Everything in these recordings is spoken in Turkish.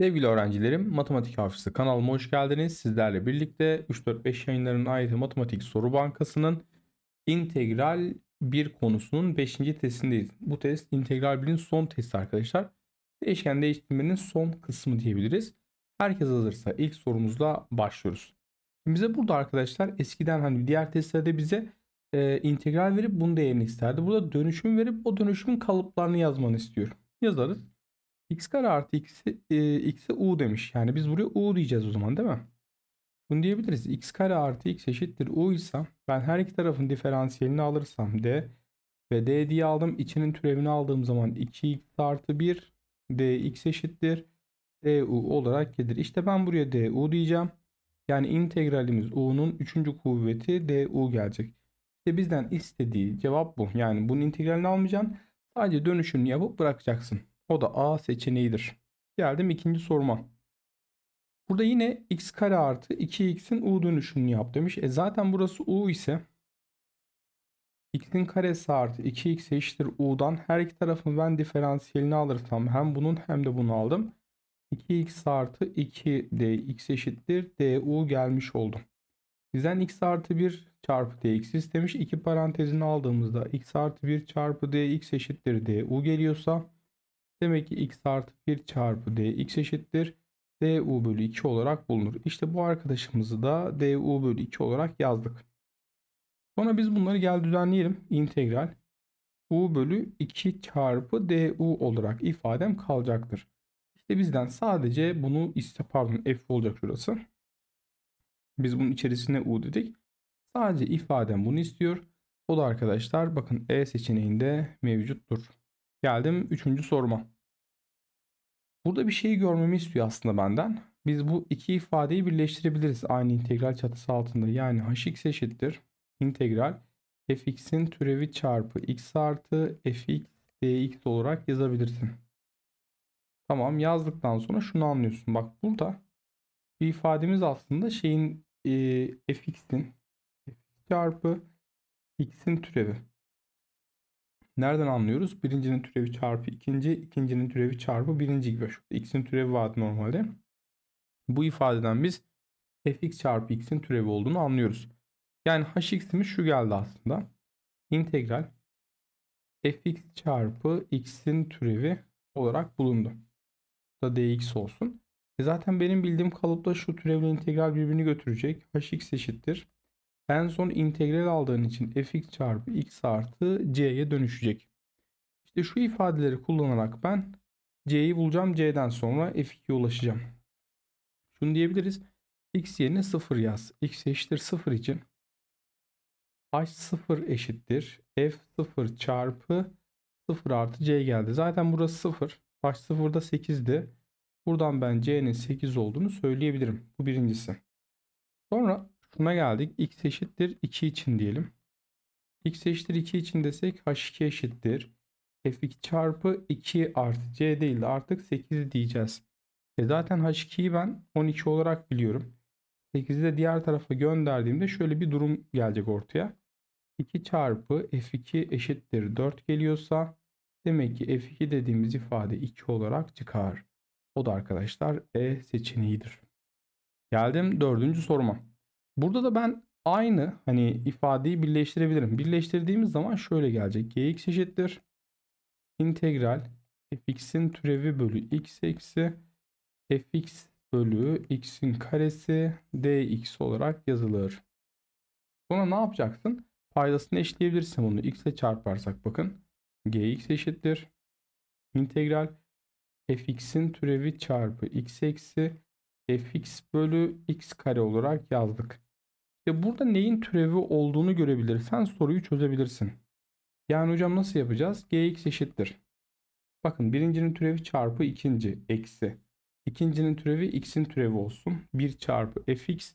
Sevgili öğrencilerim, Matematik Hafızası kanalıma hoş geldiniz. Sizlerle birlikte 3-4-5 yayınlarının ait Matematik Soru Bankası'nın integral bir konusunun 5. testindeyiz. Bu test integral 1'in son testi arkadaşlar. Değişken değiştirmenin son kısmı diyebiliriz. Herkes hazırsa ilk sorumuzla başlıyoruz. Şimdi bize burada arkadaşlar eskiden hani diğer testlerde bize e, integral verip bunun değerini isterdi. Burada dönüşüm verip o dönüşümün kalıplarını yazmanı istiyor. Yazarız x kare artı x'i e, x'e u demiş. Yani biz buraya u diyeceğiz o zaman değil mi? Bunu diyebiliriz. x kare artı x eşittir u ise ben her iki tarafın diferansiyelini alırsam d ve d diye aldım. İçinin türevini aldığım zaman 2x artı 1 dx eşittir du olarak gelir. İşte ben buraya du diyeceğim. Yani integralimiz u'nun 3. kuvveti du gelecek. İşte bizden istediği cevap bu. Yani bunun integralini almayacaksın. Sadece dönüşümünü yapıp bırakacaksın. O da A seçeneğidir. Geldim ikinci soruma. Burada yine x kare artı 2x'in u dönüşümünü yap demiş. E zaten burası u ise x'in karesi artı 2x eşittir u'dan her iki tarafın ben diferansiyelini alırsam hem bunun hem de bunu aldım. 2x artı 2 dx eşittir du gelmiş oldu. Bizden x artı 1 çarpı dx istemiş. İki parantezini aldığımızda x artı 1 çarpı dx eşittir du geliyorsa Demek ki x artı 1 çarpı dx eşittir. du bölü 2 olarak bulunur. İşte bu arkadaşımızı da du bölü 2 olarak yazdık. Sonra biz bunları gel düzenleyelim. İntegral u bölü 2 çarpı du olarak ifadem kalacaktır. İşte bizden sadece bunu iste pardon f olacak şurası. Biz bunun içerisine u dedik. Sadece ifadem bunu istiyor. O da arkadaşlar bakın E seçeneğinde mevcuttur. Geldim üçüncü soruma. Burada bir şeyi görmemi istiyor aslında benden. Biz bu iki ifadeyi birleştirebiliriz aynı integral çatısı altında. Yani hx eşittir integral fx'in türevi çarpı x artı fx dx olarak yazabilirsin. Tamam yazdıktan sonra şunu anlıyorsun. Bak burada bir ifademiz aslında şeyin e, fx'in fx çarpı x'in türevi. Nereden anlıyoruz? Birincinin türevi çarpı ikinci, ikincinin türevi çarpı birinci gibi. Şurada x'in türevi vardı normalde. Bu ifadeden biz fx çarpı x'in türevi olduğunu anlıyoruz. Yani hx'imiz şu geldi aslında. İntegral fx çarpı x'in türevi olarak bulundu. Bu da dx olsun. E zaten benim bildiğim kalıpta şu türevle integral birbirini götürecek. hx eşittir. En son integral aldığın için fx çarpı x artı c'ye dönüşecek. İşte şu ifadeleri kullanarak ben c'yi bulacağım. c'den sonra f2'ye ulaşacağım. Şunu diyebiliriz. x yerine 0 yaz. x eşittir 0 için h0 eşittir f0 çarpı 0 artı c geldi. Zaten burası 0. h0'da 8'di. Buradan ben c'nin 8 olduğunu söyleyebilirim. Bu birincisi. Sonra Buna geldik. X eşittir 2 için diyelim. X eşittir 2 için desek H2 eşittir. F2 çarpı 2 artı C değil de artık 8 diyeceğiz. E zaten H2'yi ben 12 olarak biliyorum. 8'i de diğer tarafa gönderdiğimde şöyle bir durum gelecek ortaya. 2 çarpı F2 eşittir 4 geliyorsa demek ki F2 dediğimiz ifade 2 olarak çıkar. O da arkadaşlar E seçeneğidir. Geldim dördüncü soruma. Burada da ben aynı hani ifadeyi birleştirebilirim. Birleştirdiğimiz zaman şöyle gelecek. Gx eşittir. İntegral fx'in türevi bölü x eksi fx bölü x'in karesi dx olarak yazılır. Sonra ne yapacaksın? Paydasını eşleyebilirsin bunu. x ile çarparsak bakın. gx eşittir. İntegral fx'in türevi çarpı x eksi fx bölü x kare olarak yazdık. Ve burada neyin türevi olduğunu görebilirsen soruyu çözebilirsin. Yani hocam nasıl yapacağız? Gx eşittir. Bakın birincinin türevi çarpı ikinci eksi. İkincinin türevi x'in türevi olsun. 1 çarpı fx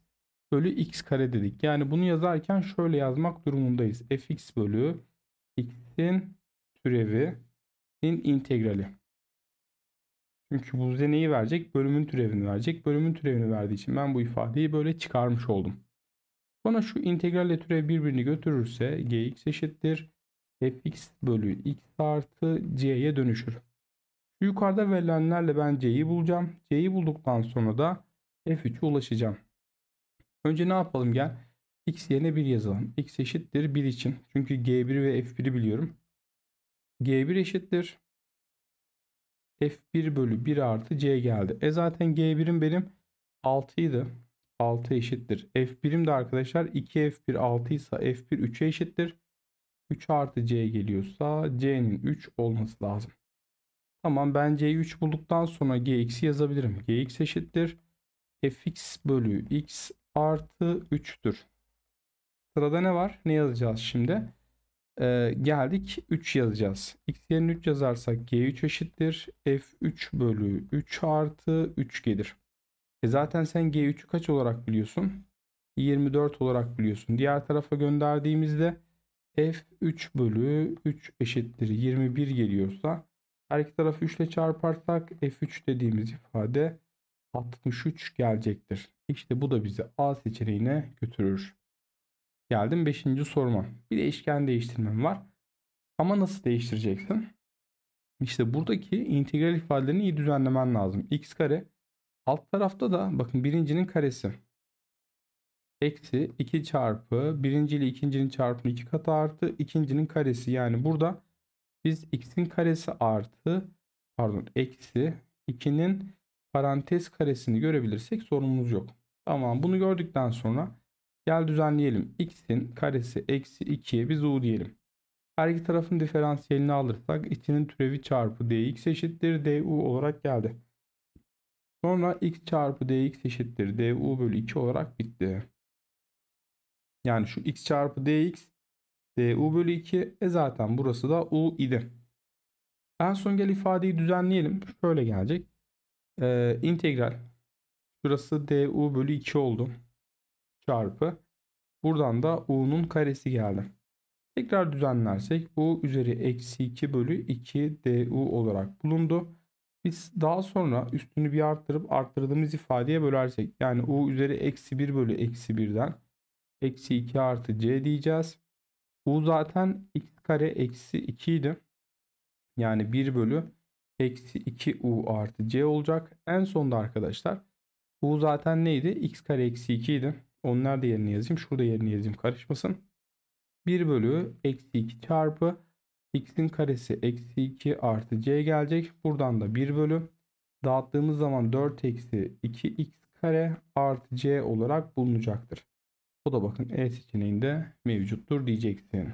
bölü x kare dedik. Yani bunu yazarken şöyle yazmak durumundayız. fx bölü x'in türevinin integrali. Çünkü bu bize neyi verecek? Bölümün türevini verecek. Bölümün türevini verdiği için ben bu ifadeyi böyle çıkarmış oldum. Bana şu integralle türev birbirini götürürse gx eşittir fx bölü x artı c'ye dönüşür. Şu yukarıda verilenlerle ben c'yi bulacağım. c'yi bulduktan sonra da f3'e ulaşacağım. Önce ne yapalım gel. x yerine 1 yazalım. x eşittir 1 için. Çünkü g1 ve f1'i biliyorum. g1 eşittir f1 bölü 1 artı c geldi. E zaten g1'im benim 6 6 eşittir. F1'im de arkadaşlar 2F1 6 ise F1 3'e eşittir. 3 artı C geliyorsa C'nin 3 olması lazım. Tamam ben C'yi 3 bulduktan sonra Gx'i yazabilirim. Gx eşittir. Fx bölü x artı 3'tür. Sırada ne var? Ne yazacağız şimdi? Ee, geldik 3 yazacağız. X yerine 3 yazarsak G3 eşittir. F3 bölü 3 artı 3 gelir. E zaten sen G3'ü kaç olarak biliyorsun? 24 olarak biliyorsun. Diğer tarafa gönderdiğimizde F3 bölü 3 eşittir 21 geliyorsa her iki tarafı 3 ile çarparsak F3 dediğimiz ifade 63 gelecektir. İşte bu da bizi A seçeneğine götürür. Geldim 5. soruma. Bir değişken değiştirmem var. Ama nasıl değiştireceksin? İşte buradaki integral ifadelerini iyi düzenlemen lazım. x kare Alt tarafta da bakın birincinin karesi. Eksi 2 çarpı birinci ile ikincinin çarpımı 2 katı artı ikincinin karesi. Yani burada biz x'in karesi artı pardon eksi 2'nin parantez karesini görebilirsek sorunumuz yok. Tamam bunu gördükten sonra gel düzenleyelim. x'in karesi eksi 2'ye biz u diyelim. Her iki tarafın diferansiyelini alırsak 2'nin türevi çarpı dx eşittir du olarak geldi. Sonra x çarpı dx eşittir du bölü 2 olarak bitti. Yani şu x çarpı dx du bölü 2 e zaten burası da u idi. En son gel ifadeyi düzenleyelim. Şöyle gelecek. Ee, integral şurası du bölü 2 oldu. Çarpı buradan da u'nun karesi geldi. Tekrar düzenlersek u üzeri eksi 2 bölü 2 du olarak bulundu. Biz daha sonra üstünü bir arttırıp arttırdığımız ifadeye bölersek yani u üzeri eksi 1 bölü eksi 1'den eksi 2 artı c diyeceğiz. u zaten x kare eksi 2 idi. Yani 1 bölü eksi 2 u artı c olacak. En sonda arkadaşlar u zaten neydi? x kare eksi 2 idi. Onlar da yerine yazayım. Şurada yerine yazayım karışmasın. 1 bölü eksi 2 çarpı x'in karesi eksi 2 artı c gelecek. Buradan da 1 bölü. Dağıttığımız zaman 4 eksi 2x kare artı c olarak bulunacaktır. O da bakın E seçeneğinde mevcuttur diyeceksin.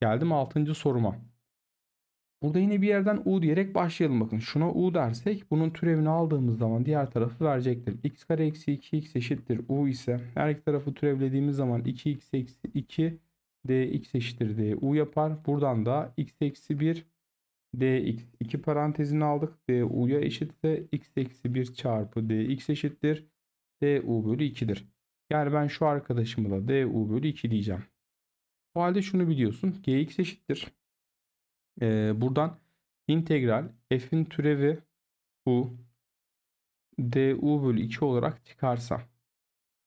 Geldim 6. soruma. Burada yine bir yerden u diyerek başlayalım bakın. Şuna u dersek bunun türevini aldığımız zaman diğer tarafı verecektir. x kare eksi 2x eşittir u ise her iki tarafı türevlediğimiz zaman 2x eksi 2 dx eşittir du yapar. Buradan da x eksi 1 dx 2 parantezini aldık. du'ya eşitse x eksi 1 çarpı dx eşittir. du bölü 2'dir. Yani ben şu arkadaşımı da du bölü 2 diyeceğim. O halde şunu biliyorsun. gx eşittir. Ee, buradan integral f'in türevi u du bölü 2 olarak çıkarsa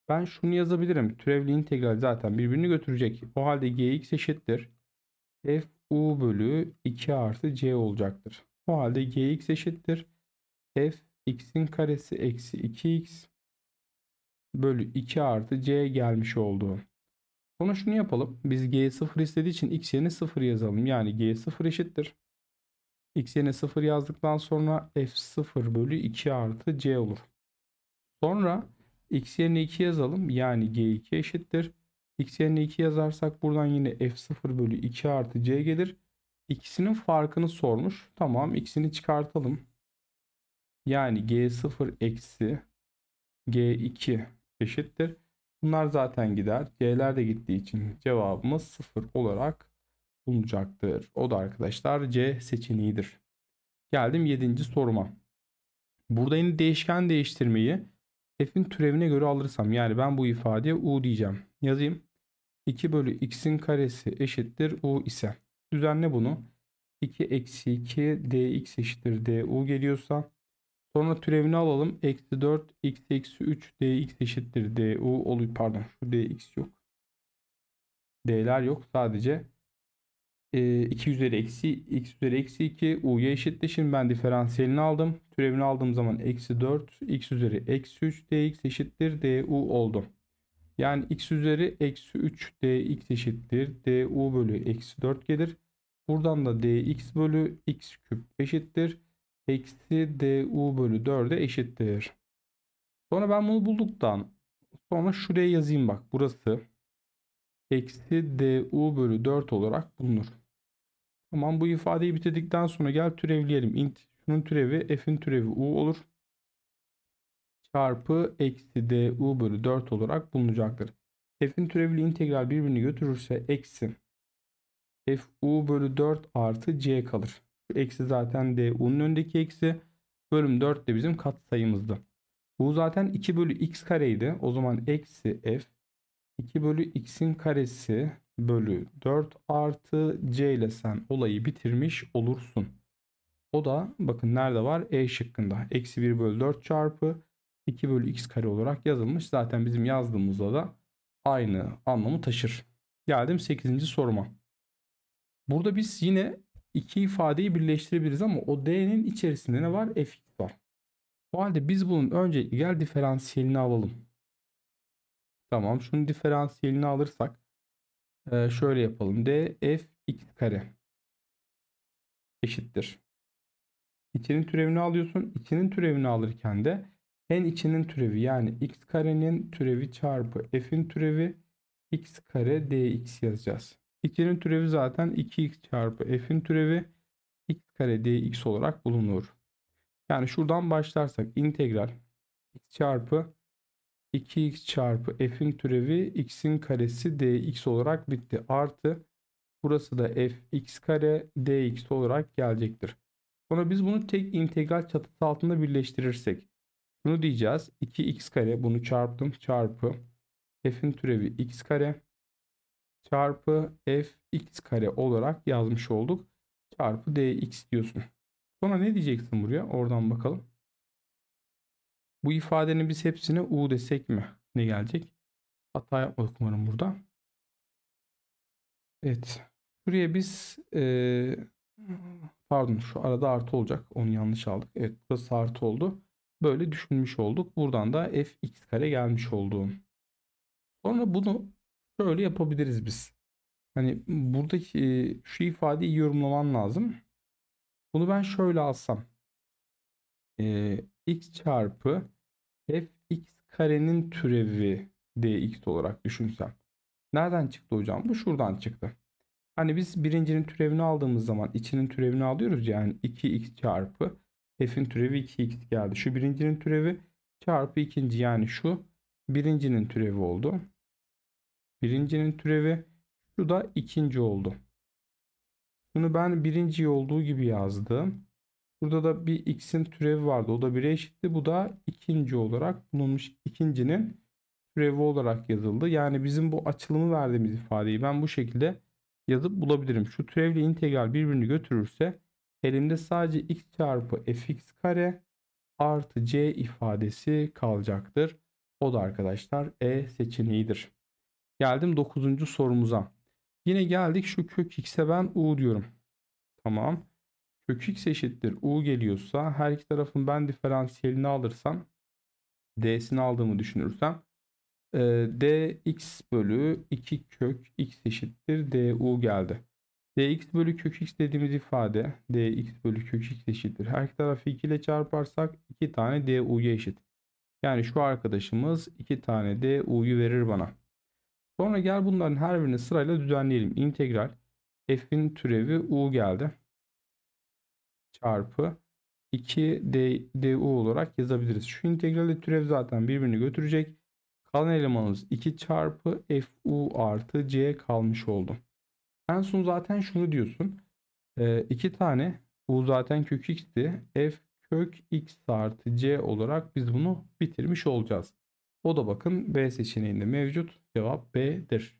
ben şunu yazabilirim. Türevli integral zaten birbirini götürecek. O halde gx eşittir. f u bölü 2 artı c olacaktır. O halde gx eşittir. f x'in karesi eksi 2x bölü 2 artı c gelmiş oldu. Sonra şunu yapalım. Biz g0 istediği için x yerine 0 yazalım. Yani g0 eşittir. x yerine 0 yazdıktan sonra f0 bölü 2 artı c olur. Sonra X yerine 2 yazalım. Yani G2 eşittir. X yerine 2 yazarsak buradan yine F0 bölü 2 artı C gelir. İkisinin farkını sormuş. Tamam ikisini çıkartalım. Yani G0 eksi G2 eşittir. Bunlar zaten gider. Gler de gittiği için cevabımız 0 olarak bulunacaktır. O da arkadaşlar C seçeneğidir. Geldim 7. soruma. Burada yine değişken değiştirmeyi f'in türevine göre alırsam yani ben bu ifadeye u diyeceğim. Yazayım. 2 bölü x'in karesi eşittir u ise. Düzenle bunu. 2 eksi 2 dx eşittir du geliyorsa. Sonra türevini alalım. Eksi 4 x eksi 3 dx eşittir du oluyor. Pardon şu dx yok. D'ler yok. Sadece 2 ee, üzeri eksi x üzeri eksi 2 u'ya eşittir. Şimdi ben diferansiyelini aldım. Türevini aldığım zaman eksi 4 x üzeri eksi 3 dx eşittir du oldu. Yani x üzeri eksi 3 dx eşittir du bölü eksi 4 gelir. Buradan da dx bölü x küp eşittir. Eksi du bölü 4'e eşittir. Sonra ben bunu bulduktan sonra şuraya yazayım bak. Burası eksi du bölü 4 olarak bulunur. Tamam bu ifadeyi bitirdikten sonra gel türevleyelim. Int şunun türevi f'in türevi u olur. Çarpı eksi du bölü 4 olarak bulunacaktır. F'in türevli integral birbirini götürürse eksi f u bölü 4 artı c kalır. eksi zaten du'nun önündeki eksi. Bölüm 4 de bizim katsayımızdı. Bu zaten 2 bölü x kareydi. O zaman eksi f 2 bölü x'in karesi bölü 4 artı C ile sen olayı bitirmiş olursun. O da bakın nerede var? E şıkkında. Eksi 1 bölü 4 çarpı 2 bölü x kare olarak yazılmış. Zaten bizim yazdığımızda da aynı anlamı taşır. Geldim 8. soruma. Burada biz yine iki ifadeyi birleştirebiliriz ama o d'nin içerisinde ne var? f var. O halde biz bunun önce gel diferansiyelini alalım. Tamam şunun diferansiyelini alırsak ee, şöyle yapalım. Df x kare eşittir. İçinin türevini alıyorsun. İçinin türevini alırken de en içinin türevi yani x karenin türevi çarpı f'in türevi x kare dx yazacağız. İçinin türevi zaten 2x çarpı f'in türevi x kare dx olarak bulunur. Yani şuradan başlarsak integral x çarpı 2x çarpı f'in türevi x'in karesi dx olarak bitti. Artı burası da fx kare dx olarak gelecektir. Sonra biz bunu tek integral çatısı altında birleştirirsek. Bunu diyeceğiz. 2x kare bunu çarptım çarpı f'in türevi x kare çarpı f x kare olarak yazmış olduk. Çarpı dx diyorsun. Sonra ne diyeceksin buraya? Oradan bakalım. Bu ifadenin biz hepsine u desek mi? Ne gelecek? Hata yapmadık umarım burada. Evet. Buraya biz e, pardon şu arada artı olacak. Onu yanlış aldık. Evet burası artı oldu. Böyle düşünmüş olduk. Buradan da f x kare gelmiş oldu. Sonra bunu şöyle yapabiliriz biz. Hani buradaki e, şu ifadeyi yorumlaman lazım. Bunu ben şöyle alsam. E, x çarpı fx karenin türevi dx olarak düşünsem. Nereden çıktı hocam? Bu şuradan çıktı. Hani biz birincinin türevini aldığımız zaman içinin türevini alıyoruz yani 2x çarpı f'in türevi 2x geldi. Şu birincinin türevi çarpı ikinci yani şu birincinin türevi oldu. Birincinin türevi şu da ikinci oldu. Bunu ben birinci olduğu gibi yazdım. Burada da bir x'in türevi vardı. O da 1'e eşitti. Bu da ikinci olarak bulunmuş ikincinin türevi olarak yazıldı. Yani bizim bu açılımı verdiğimiz ifadeyi ben bu şekilde yazıp bulabilirim. Şu türevle integral birbirini götürürse elimde sadece x çarpı fx kare artı c ifadesi kalacaktır. O da arkadaşlar e seçeneğidir. Geldim 9. sorumuza. Yine geldik şu kök x'e ben u diyorum. Tamam kök x eşittir u geliyorsa her iki tarafın ben diferansiyelini alırsam d'sini aldığımı düşünürsem e, dx bölü 2 kök x eşittir du geldi. dx bölü kök x dediğimiz ifade dx bölü kök x eşittir. Her iki tarafı 2 ile çarparsak 2 tane du'ya eşit. Yani şu arkadaşımız 2 tane du'yu verir bana. Sonra gel bunların her birini sırayla düzenleyelim. İntegral f'in türevi u geldi çarpı 2 du olarak yazabiliriz. Şu integralde türev zaten birbirini götürecek. Kalan elemanımız 2 çarpı fu artı c kalmış oldu. En son zaten şunu diyorsun. 2 ee, tane u zaten kök x'ti. f kök x artı c olarak biz bunu bitirmiş olacağız. O da bakın B seçeneğinde mevcut. Cevap B'dir.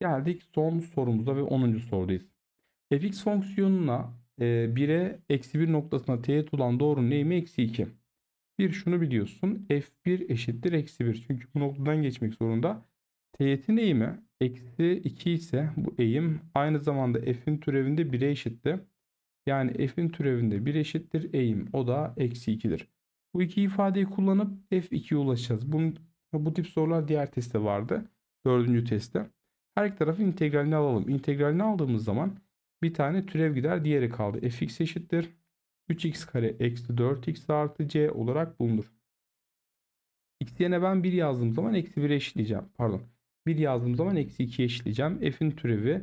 Geldik son sorumuza ve 10. sorudayız. fx fonksiyonuna 1'e eksi 1 noktasına teğet olan doğrunun eğimi eksi 2. Bir şunu biliyorsun. F1 eşittir eksi 1. Çünkü bu noktadan geçmek zorunda. Teğetin eğimi eksi 2 ise bu eğim aynı zamanda F'in türevinde 1'e eşitti. Yani F'in türevinde 1 eşittir eğim. O da eksi 2'dir. Bu iki ifadeyi kullanıp F2'ye ulaşacağız. Bunun, bu tip sorular diğer testte vardı. Dördüncü testte. Her iki tarafın integralini alalım. İntegralini aldığımız zaman bir tane türev gider diğeri kaldı. fx eşittir. 3x kare eksi 4x artı c olarak bulunur. x yerine ben 1 yazdığım zaman eksi 1 eşitleyeceğim. Pardon. 1 yazdığım zaman eksi 2 eşitleyeceğim. f'in türevi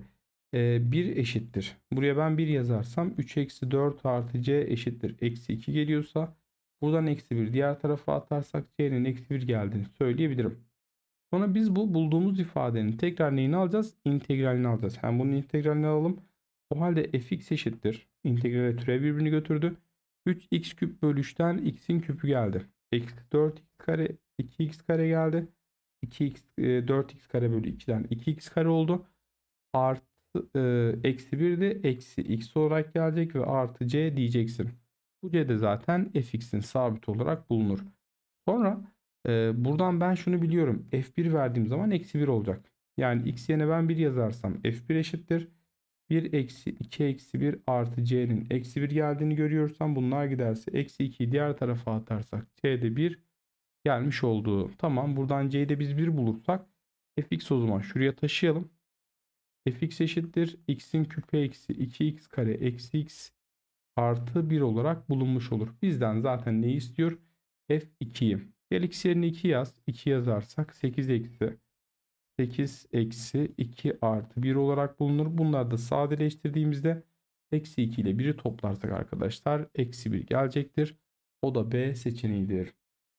e, 1 eşittir. Buraya ben 1 yazarsam 3 eksi 4 artı c eşittir. Eksi 2 geliyorsa buradan eksi 1 diğer tarafa atarsak c'nin eksi 1 geldiğini söyleyebilirim. Sonra biz bu bulduğumuz ifadenin tekrar neyini alacağız? İntegralini alacağız. Hem bunun integralini alalım. O halde fx eşittir. İntegral türev birbirini götürdü. 3x küp bölü 3'ten x'in küpü geldi. Eksi 4 kare 2x kare geldi. 2x 4x e, kare bölü 2'den 2x kare oldu. Artı e, eksi 1 de eksi x olarak gelecek ve artı c diyeceksin. Bu c de zaten fx'in sabit olarak bulunur. Sonra e, buradan ben şunu biliyorum. f1 verdiğim zaman eksi 1 olacak. Yani x yerine ben 1 yazarsam f1 eşittir. 1 eksi 2 eksi 1 artı c'nin eksi 1 geldiğini görüyorsam bunlar giderse eksi 2'yi diğer tarafa atarsak c'de 1 gelmiş olduğu Tamam buradan c'de biz 1 bulursak fx o zaman şuraya taşıyalım. fx eşittir x'in küpe eksi 2x kare eksi x artı 1 olarak bulunmuş olur. Bizden zaten ne istiyor? f2'yi. Gel x yerine 2 yaz. 2 yazarsak 8 eksi 8 eksi 2 artı 1 olarak bulunur. Bunlar da sadeleştirdiğimizde eksi 2 ile 1'i toplarsak arkadaşlar eksi 1 gelecektir. O da B seçeneğidir.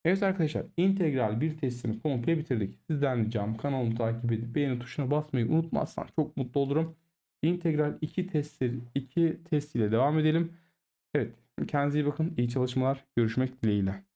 Evet arkadaşlar integral bir testini komple bitirdik. Sizden ricam kanalımı takip edip beğeni tuşuna basmayı unutmazsan çok mutlu olurum. İntegral 2 testi, 2 test ile devam edelim. Evet kendinize iyi bakın. İyi çalışmalar. Görüşmek dileğiyle.